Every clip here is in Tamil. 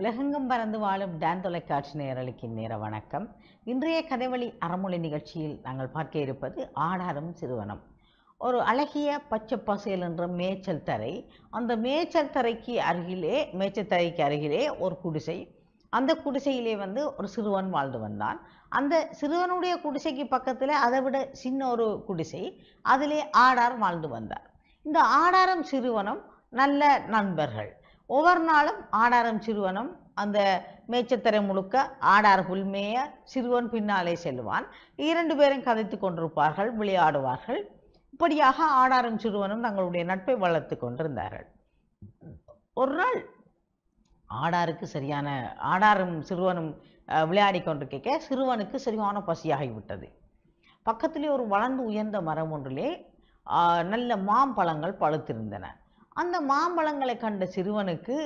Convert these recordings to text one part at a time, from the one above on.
உலகெங்கும் பறந்து வாழும் டான் தொலைக்காட்சி நேரலுக்கு நேர வணக்கம் இன்றைய கதைவழி அறமொழி நிகழ்ச்சியில் நாங்கள் பார்க்க இருப்பது ஆடாரம் சிறுவனம் ஒரு அழகிய பச்சை பசேல் என்ற மேய்ச்சல் தரை அந்த மேய்ச்சல் தரைக்கு அருகிலே மேய்ச்சல் தரைக்கு அருகிலே ஒரு குடிசை அந்த குடிசையிலே வந்து ஒரு சிறுவன் வாழ்ந்து வந்தான் அந்த சிறுவனுடைய குடிசைக்கு பக்கத்தில் அதை விட சின்ன ஒரு குடிசை அதிலே ஆடார் வாழ்ந்து வந்தார் இந்த ஆடாரம் சிறுவனம் நல்ல நண்பர்கள் ஒவ்வொரு நாளும் ஆடாரம் சிறுவனும் அந்த மேச்சத்திரை முழுக்க ஆடார் புல்மேய சிறுவன் பின்னாலே செல்வான் இரண்டு பேரும் கதைத்து கொண்டிருப்பார்கள் விளையாடுவார்கள் இப்படியாக ஆடாரம் சிறுவனும் தங்களுடைய நட்பை வளர்த்து கொண்டிருந்தார்கள் ஒரு நாள் ஆடாருக்கு சரியான ஆடாரும் சிறுவனும் விளையாடி கொண்டிருக்க சிறுவனுக்கு சரியான பசியாகிவிட்டது பக்கத்திலே ஒரு வளர்ந்து உயர்ந்த மரம் ஒன்றிலே நல்ல மாம்பழங்கள் பழுத்திருந்தன அந்த மாம்பழங்களை கண்ட சிறுவனுக்கு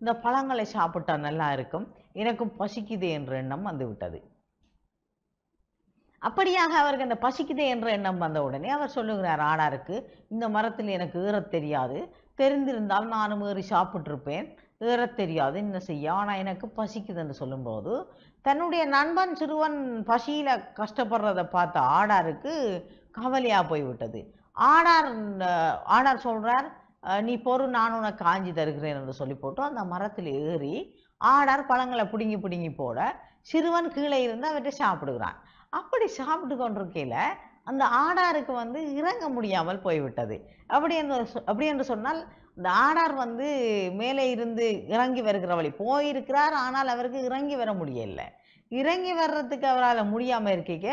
இந்த பழங்களை சாப்பிட்டா நல்லா இருக்கும் எனக்கும் பசிக்குது என்ற எண்ணம் வந்துவிட்டது அப்படியாக அவருக்கு அந்த பசிக்குது என்ற எண்ணம் வந்த உடனே அவர் சொல்லுகிறார் ஆடாருக்கு இந்த மரத்தில் எனக்கு ஏறத் தெரியாது தெரிந்திருந்தால் நானும் ஏறி சாப்பிட்ருப்பேன் ஏறத் தெரியாது என்ன செய்ய ஆனால் எனக்கு பசிக்குதுன்னு சொல்லும்போது தன்னுடைய நண்பன் சிறுவன் பசியில் கஷ்டப்படுறதை பார்த்த ஆடாருக்கு கவலையாக போய்விட்டது ஆடார் ஆடார் சொல்கிறார் நீ பொறு நான் உனக்கு காஞ்சி தருகிறேன் என்று சொல்லி போட்டு அந்த மரத்தில் ஏறி ஆடார் பழங்களை பிடுங்கி பிடுங்கி போட சிறுவன் கீழே இருந்து அவற்றை சாப்பிடுகிறான் அப்படி சாப்பிட்டு கொண்டிருக்கையில் அந்த ஆடாருக்கு வந்து இறங்க முடியாமல் போய்விட்டது அப்படி என்று அப்படி என்று சொன்னால் இந்த ஆடார் வந்து மேலே இருந்து இறங்கி வருகிற வழி போயிருக்கிறார் ஆனால் அவருக்கு இறங்கி வர முடியலை இறங்கி வர்றதுக்கு அவரால் முடியாமல் இருக்கிக்க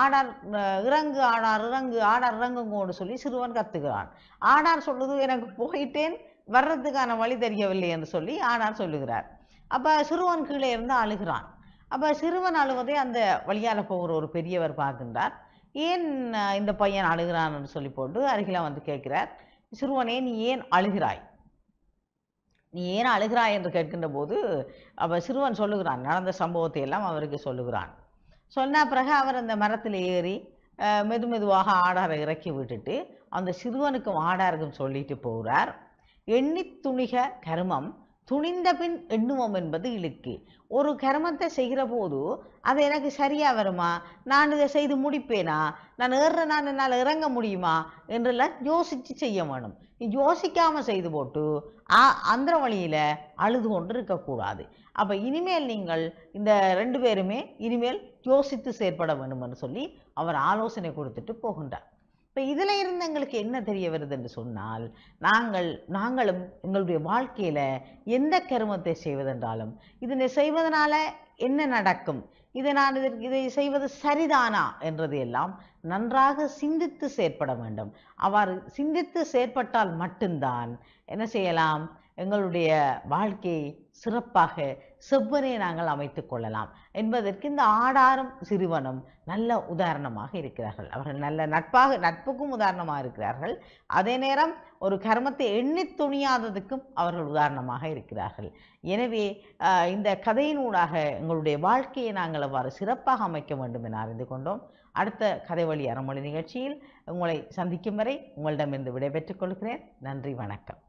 ஆடார் இறங்கு ஆடார் இறங்கு ஆடார் இறங்குங்கோன்னு சொல்லி சிறுவன் கத்துகிறான் ஆடார் சொல்லுது எனக்கு போயிட்டேன் வர்றதுக்கான வழி தெரியவில்லை என்று சொல்லி ஆடார் சொல்லுகிறார் அப்போ சிறுவன் கீழே இருந்து அழுகிறான் அப்போ சிறுவன் அழுவதை அந்த வழியால் போகிற ஒரு பெரியவர் பார்க்கின்றார் ஏன் இந்த பையன் அழுகிறான்னு சொல்லி போட்டு அருகில வந்து கேட்கிறார் சிறுவனே நீ ஏன் அழுகிறாய் நீ ஏன் அழுகிறாய் என்று கேட்கின்ற போது அப்போ சிறுவன் சொல்லுகிறான் நடந்த சம்பவத்தை எல்லாம் அவருக்கு சொல்லுகிறான் சொன்ன பிறகு அவர் அந்த மரத்தில் ஏறி மெது மெதுவாக ஆடாரை இறக்கி விட்டுட்டு அந்த சிறுவனுக்கும் ஆடாருக்கும் சொல்லிட்டு போகிறார் எண்ணி துணிக கருமம் துணிந்த பின் எண்ணுவோம் என்பது இழுக்கு ஒரு கர்மத்தை செய்கிற போது அது எனக்கு சரியாக வருமா நான் இதை செய்து முடிப்பேனா நான் ஏற நான் என்னால் இறங்க முடியுமா என்றெல்லாம் யோசித்து செய்ய வேணும் யோசிக்காமல் செய்து போட்டு அந்த வழியில் அழுது கொண்டு இருக்கக்கூடாது அப்போ இனிமேல் நீங்கள் இந்த ரெண்டு பேருமே இனிமேல் யோசித்து செயற்பட வேண்டும் என்று சொல்லி அவர் ஆலோசனை கொடுத்துட்டு போகின்றார் இப்போ இதில் இருந்து எங்களுக்கு என்ன தெரிய வருது என்று சொன்னால் நாங்கள் நாங்களும் எங்களுடைய வாழ்க்கையில் எந்த கருமத்தை செய்வதென்றாலும் இதனை செய்வதனால என்ன நடக்கும் இதை நான் இதற்கு இதை செய்வது சரிதானா என்றது எல்லாம் நன்றாக சிந்தித்து செயற்பட வேண்டும் அவ்வாறு சிந்தித்து செயற்பட்டால் மட்டும்தான் என்ன செய்யலாம் எங்களுடைய வாழ்க்கையை சிறப்பாக செவ்வனே நாங்கள் அமைத்து கொள்ளலாம் என்பதற்கு இந்த ஆடாரும் சிறுவனும் நல்ல உதாரணமாக இருக்கிறார்கள் அவர்கள் நல்ல நட்பாக நட்புக்கும் உதாரணமாக இருக்கிறார்கள் அதே நேரம் ஒரு கர்மத்தை எண்ணி துணியாததுக்கும் அவர்கள் உதாரணமாக இருக்கிறார்கள் எனவே இந்த கதையினூடாக எங்களுடைய வாழ்க்கையை நாங்கள் நாங்கள் எவ்வாறு சிறப்பாக அமைக்க வேண்டும் என அறிந்து கொண்டோம் அடுத்த கதை வழி அறமொழி நிகழ்ச்சியில் உங்களை சந்திக்கும் வரை உங்களிடமிருந்து விடைபெற்றுக் கொள்கிறேன் நன்றி வணக்கம்